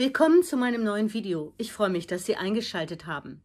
Willkommen zu meinem neuen Video. Ich freue mich, dass Sie eingeschaltet haben.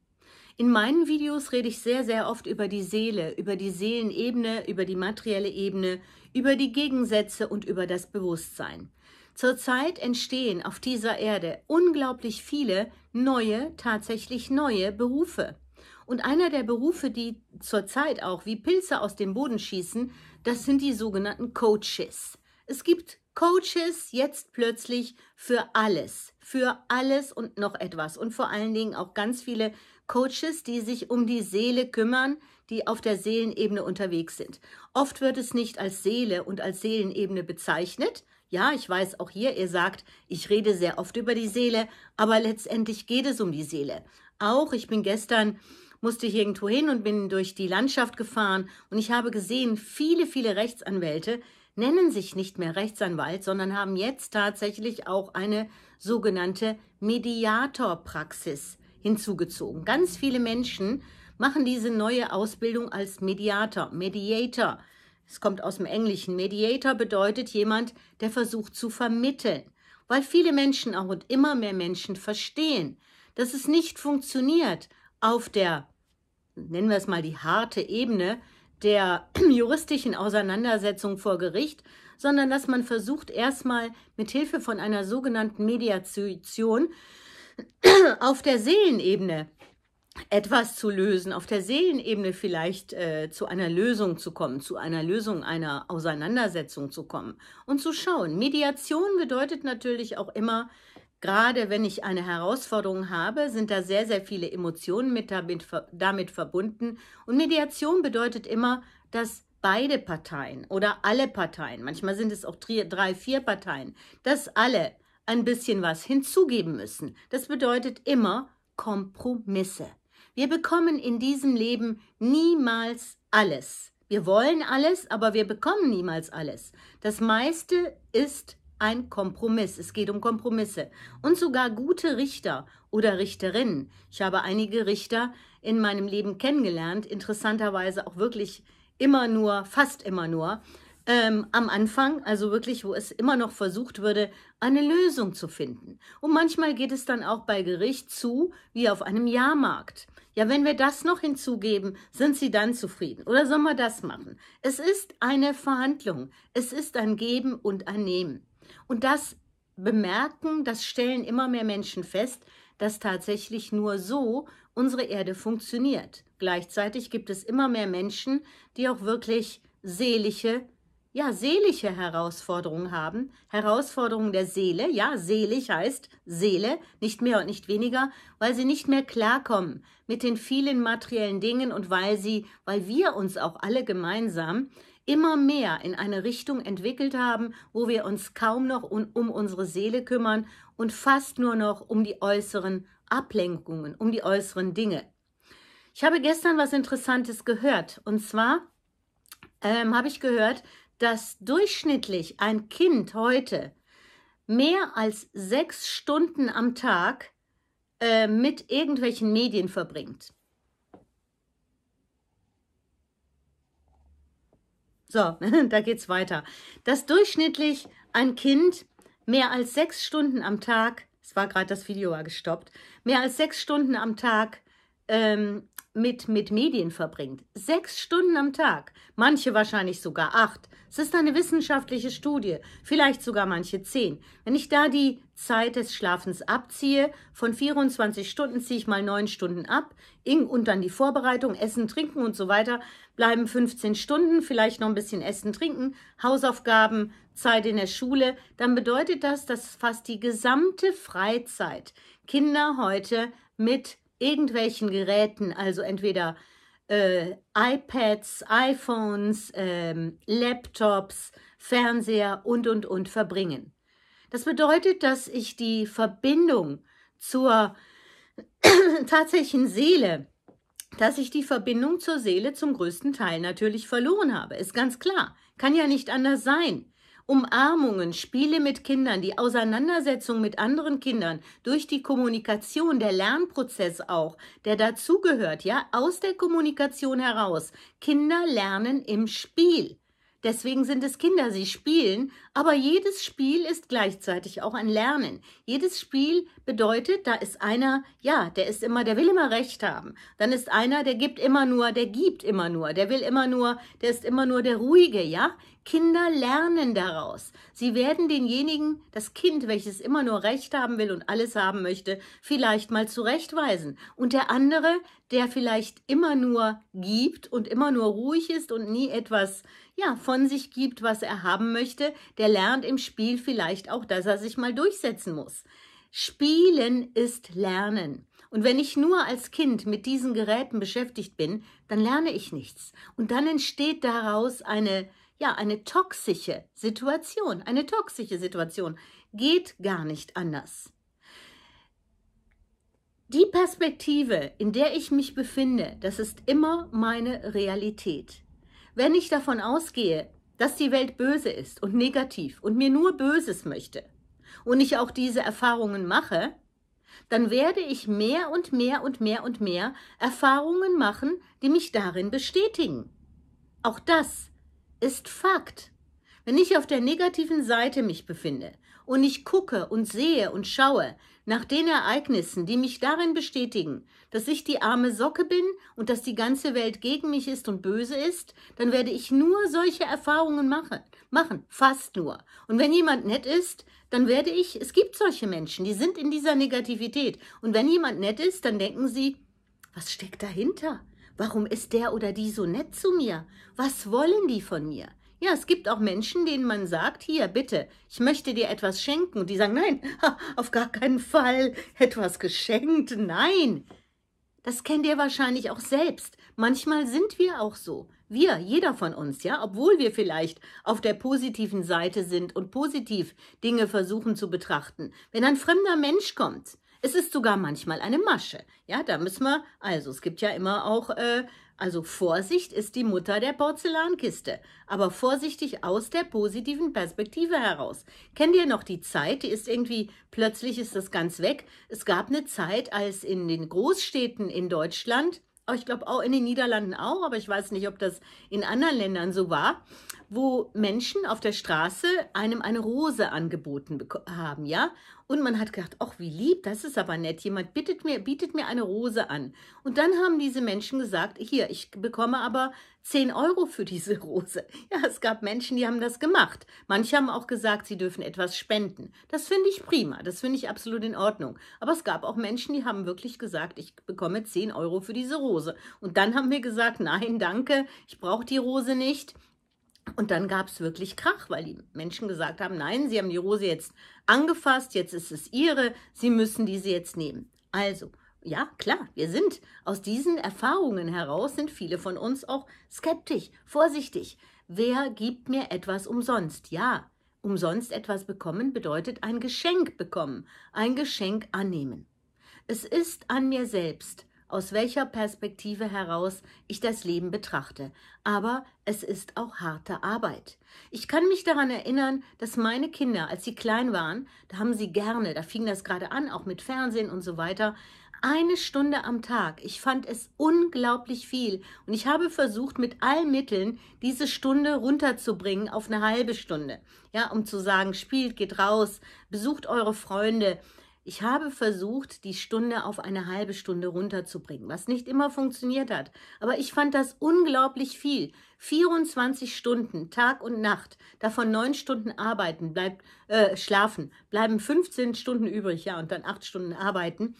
In meinen Videos rede ich sehr, sehr oft über die Seele, über die Seelenebene, über die materielle Ebene, über die Gegensätze und über das Bewusstsein. Zurzeit entstehen auf dieser Erde unglaublich viele neue, tatsächlich neue Berufe. Und einer der Berufe, die zurzeit auch wie Pilze aus dem Boden schießen, das sind die sogenannten Coaches. Es gibt Coaches jetzt plötzlich für alles, für alles und noch etwas. Und vor allen Dingen auch ganz viele Coaches, die sich um die Seele kümmern, die auf der Seelenebene unterwegs sind. Oft wird es nicht als Seele und als Seelenebene bezeichnet. Ja, ich weiß auch hier, ihr sagt, ich rede sehr oft über die Seele, aber letztendlich geht es um die Seele. Auch ich bin gestern musste ich irgendwo hin und bin durch die Landschaft gefahren und ich habe gesehen, viele, viele Rechtsanwälte, nennen sich nicht mehr Rechtsanwalt, sondern haben jetzt tatsächlich auch eine sogenannte Mediatorpraxis hinzugezogen. Ganz viele Menschen machen diese neue Ausbildung als Mediator, Mediator. Es kommt aus dem Englischen. Mediator bedeutet jemand, der versucht zu vermitteln, weil viele Menschen auch und immer mehr Menschen verstehen, dass es nicht funktioniert, auf der, nennen wir es mal die harte Ebene, der juristischen Auseinandersetzung vor Gericht, sondern dass man versucht, erstmal mit Hilfe von einer sogenannten Mediation auf der Seelenebene etwas zu lösen, auf der Seelenebene vielleicht äh, zu einer Lösung zu kommen, zu einer Lösung einer Auseinandersetzung zu kommen und zu schauen. Mediation bedeutet natürlich auch immer, Gerade wenn ich eine Herausforderung habe, sind da sehr, sehr viele Emotionen mit damit, damit verbunden. Und Mediation bedeutet immer, dass beide Parteien oder alle Parteien, manchmal sind es auch drei, vier Parteien, dass alle ein bisschen was hinzugeben müssen. Das bedeutet immer Kompromisse. Wir bekommen in diesem Leben niemals alles. Wir wollen alles, aber wir bekommen niemals alles. Das meiste ist ein Kompromiss. Es geht um Kompromisse. Und sogar gute Richter oder Richterinnen. Ich habe einige Richter in meinem Leben kennengelernt, interessanterweise auch wirklich immer nur, fast immer nur, ähm, am Anfang, also wirklich, wo es immer noch versucht würde, eine Lösung zu finden. Und manchmal geht es dann auch bei Gericht zu, wie auf einem Jahrmarkt. Ja, wenn wir das noch hinzugeben, sind sie dann zufrieden. Oder sollen wir das machen? Es ist eine Verhandlung. Es ist ein Geben und ein Nehmen. Und das bemerken, das stellen immer mehr Menschen fest, dass tatsächlich nur so unsere Erde funktioniert. Gleichzeitig gibt es immer mehr Menschen, die auch wirklich seelische ja, seelische Herausforderungen haben, Herausforderungen der Seele, ja, selig heißt Seele, nicht mehr und nicht weniger, weil sie nicht mehr klarkommen mit den vielen materiellen Dingen und weil sie, weil wir uns auch alle gemeinsam immer mehr in eine Richtung entwickelt haben, wo wir uns kaum noch um, um unsere Seele kümmern und fast nur noch um die äußeren Ablenkungen, um die äußeren Dinge. Ich habe gestern was Interessantes gehört und zwar ähm, habe ich gehört, dass durchschnittlich ein Kind heute mehr als sechs Stunden am Tag äh, mit irgendwelchen Medien verbringt. So, da geht's weiter. Dass durchschnittlich ein Kind mehr als sechs Stunden am Tag, es war gerade das Video war gestoppt, mehr als sechs Stunden am Tag ähm, mit, mit Medien verbringt. Sechs Stunden am Tag, manche wahrscheinlich sogar acht. Es ist eine wissenschaftliche Studie, vielleicht sogar manche zehn. Wenn ich da die Zeit des Schlafens abziehe, von 24 Stunden ziehe ich mal neun Stunden ab, und dann die Vorbereitung, Essen, Trinken und so weiter, bleiben 15 Stunden, vielleicht noch ein bisschen Essen, Trinken, Hausaufgaben, Zeit in der Schule, dann bedeutet das, dass fast die gesamte Freizeit Kinder heute mit irgendwelchen Geräten, also entweder äh, iPads, iPhones, ähm, Laptops, Fernseher und, und, und verbringen. Das bedeutet, dass ich die Verbindung zur tatsächlichen Seele, dass ich die Verbindung zur Seele zum größten Teil natürlich verloren habe. Ist ganz klar. Kann ja nicht anders sein. Umarmungen, Spiele mit Kindern, die Auseinandersetzung mit anderen Kindern durch die Kommunikation, der Lernprozess auch, der dazugehört, ja, aus der Kommunikation heraus. Kinder lernen im Spiel. Deswegen sind es Kinder, sie spielen, aber jedes Spiel ist gleichzeitig auch ein Lernen. Jedes Spiel bedeutet, da ist einer, ja, der ist immer, der will immer Recht haben. Dann ist einer, der gibt immer nur, der gibt immer nur, der will immer nur, der ist immer nur der Ruhige, ja? Kinder lernen daraus. Sie werden denjenigen, das Kind, welches immer nur Recht haben will und alles haben möchte, vielleicht mal zurechtweisen. Und der andere, der vielleicht immer nur gibt und immer nur ruhig ist und nie etwas ja, von sich gibt, was er haben möchte, der lernt im Spiel vielleicht auch, dass er sich mal durchsetzen muss. Spielen ist Lernen. Und wenn ich nur als Kind mit diesen Geräten beschäftigt bin, dann lerne ich nichts. Und dann entsteht daraus eine, ja, eine toxische Situation. Eine toxische Situation. Geht gar nicht anders. Die Perspektive, in der ich mich befinde, das ist immer meine Realität. Wenn ich davon ausgehe, dass die Welt böse ist und negativ und mir nur Böses möchte und ich auch diese Erfahrungen mache, dann werde ich mehr und mehr und mehr und mehr Erfahrungen machen, die mich darin bestätigen. Auch das ist Fakt. Wenn ich auf der negativen Seite mich befinde und ich gucke und sehe und schaue, nach den Ereignissen, die mich darin bestätigen, dass ich die arme Socke bin und dass die ganze Welt gegen mich ist und böse ist, dann werde ich nur solche Erfahrungen mache, machen, fast nur. Und wenn jemand nett ist, dann werde ich, es gibt solche Menschen, die sind in dieser Negativität. Und wenn jemand nett ist, dann denken sie, was steckt dahinter? Warum ist der oder die so nett zu mir? Was wollen die von mir? Ja, es gibt auch Menschen, denen man sagt, hier, bitte, ich möchte dir etwas schenken. Und die sagen, nein, auf gar keinen Fall etwas geschenkt, nein. Das kennt ihr wahrscheinlich auch selbst. Manchmal sind wir auch so. Wir, jeder von uns, ja, obwohl wir vielleicht auf der positiven Seite sind und positiv Dinge versuchen zu betrachten. Wenn ein fremder Mensch kommt, es ist sogar manchmal eine Masche. Ja, da müssen wir, also es gibt ja immer auch, äh, also Vorsicht ist die Mutter der Porzellankiste, aber vorsichtig aus der positiven Perspektive heraus. Kennt ihr noch die Zeit, die ist irgendwie, plötzlich ist das ganz weg. Es gab eine Zeit, als in den Großstädten in Deutschland, oh, ich glaube auch in den Niederlanden auch, aber ich weiß nicht, ob das in anderen Ländern so war, wo Menschen auf der Straße einem eine Rose angeboten haben, ja? Und man hat gedacht, ach, wie lieb, das ist aber nett. Jemand bietet mir, bietet mir eine Rose an. Und dann haben diese Menschen gesagt, hier, ich bekomme aber 10 Euro für diese Rose. Ja, es gab Menschen, die haben das gemacht. Manche haben auch gesagt, sie dürfen etwas spenden. Das finde ich prima, das finde ich absolut in Ordnung. Aber es gab auch Menschen, die haben wirklich gesagt, ich bekomme 10 Euro für diese Rose. Und dann haben wir gesagt, nein, danke, ich brauche die Rose nicht. Und dann gab es wirklich Krach, weil die Menschen gesagt haben, nein, sie haben die Rose jetzt angefasst, jetzt ist es ihre, sie müssen diese jetzt nehmen. Also, ja, klar, wir sind aus diesen Erfahrungen heraus, sind viele von uns auch skeptisch, vorsichtig. Wer gibt mir etwas umsonst? Ja, umsonst etwas bekommen bedeutet ein Geschenk bekommen, ein Geschenk annehmen. Es ist an mir selbst, aus welcher Perspektive heraus ich das Leben betrachte. Aber es ist auch harte Arbeit. Ich kann mich daran erinnern, dass meine Kinder, als sie klein waren, da haben sie gerne, da fing das gerade an, auch mit Fernsehen und so weiter, eine Stunde am Tag. Ich fand es unglaublich viel und ich habe versucht, mit allen Mitteln diese Stunde runterzubringen auf eine halbe Stunde. Ja, um zu sagen, spielt, geht raus, besucht eure Freunde, ich habe versucht, die Stunde auf eine halbe Stunde runterzubringen, was nicht immer funktioniert hat. Aber ich fand das unglaublich viel. 24 Stunden, Tag und Nacht, davon neun Stunden arbeiten, bleib, äh, schlafen, bleiben 15 Stunden übrig, ja, und dann acht Stunden arbeiten.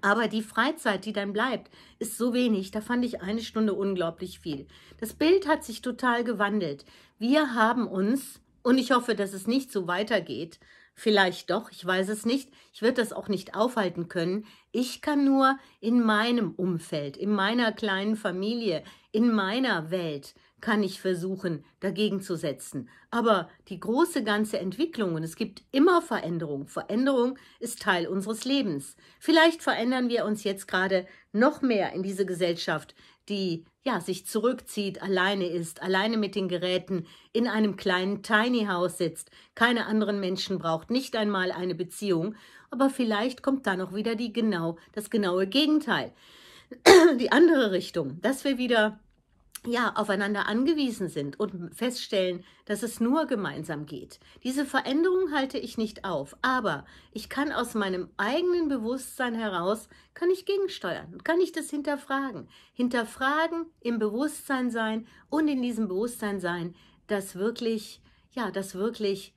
Aber die Freizeit, die dann bleibt, ist so wenig. Da fand ich eine Stunde unglaublich viel. Das Bild hat sich total gewandelt. Wir haben uns, und ich hoffe, dass es nicht so weitergeht, Vielleicht doch, ich weiß es nicht. Ich werde das auch nicht aufhalten können. Ich kann nur in meinem Umfeld, in meiner kleinen Familie, in meiner Welt, kann ich versuchen, dagegen zu setzen. Aber die große ganze Entwicklung, und es gibt immer Veränderung, Veränderung ist Teil unseres Lebens. Vielleicht verändern wir uns jetzt gerade noch mehr in diese Gesellschaft, die ja sich zurückzieht, alleine ist, alleine mit den Geräten in einem kleinen Tiny House sitzt, keine anderen Menschen braucht, nicht einmal eine Beziehung, aber vielleicht kommt dann auch wieder die genau das genaue Gegenteil, die andere Richtung, dass wir wieder ja, aufeinander angewiesen sind und feststellen, dass es nur gemeinsam geht. Diese Veränderung halte ich nicht auf, aber ich kann aus meinem eigenen Bewusstsein heraus, kann ich gegensteuern, kann ich das hinterfragen. Hinterfragen, im Bewusstsein sein und in diesem Bewusstsein sein, dass wirklich, ja, dass wirklich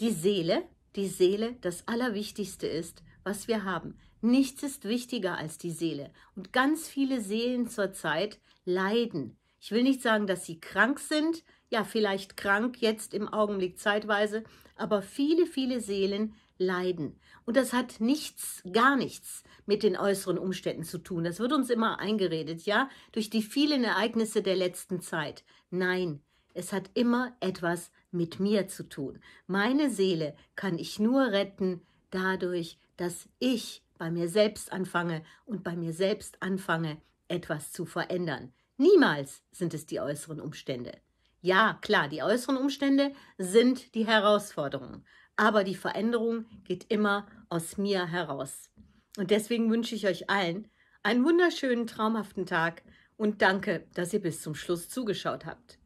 die Seele, die Seele das Allerwichtigste ist, was wir haben. Nichts ist wichtiger als die Seele. Und ganz viele Seelen zurzeit leiden ich will nicht sagen, dass sie krank sind, ja vielleicht krank jetzt im Augenblick zeitweise, aber viele, viele Seelen leiden. Und das hat nichts, gar nichts mit den äußeren Umständen zu tun. Das wird uns immer eingeredet, ja, durch die vielen Ereignisse der letzten Zeit. Nein, es hat immer etwas mit mir zu tun. Meine Seele kann ich nur retten dadurch, dass ich bei mir selbst anfange und bei mir selbst anfange, etwas zu verändern. Niemals sind es die äußeren Umstände. Ja, klar, die äußeren Umstände sind die Herausforderungen, aber die Veränderung geht immer aus mir heraus. Und deswegen wünsche ich euch allen einen wunderschönen, traumhaften Tag und danke, dass ihr bis zum Schluss zugeschaut habt.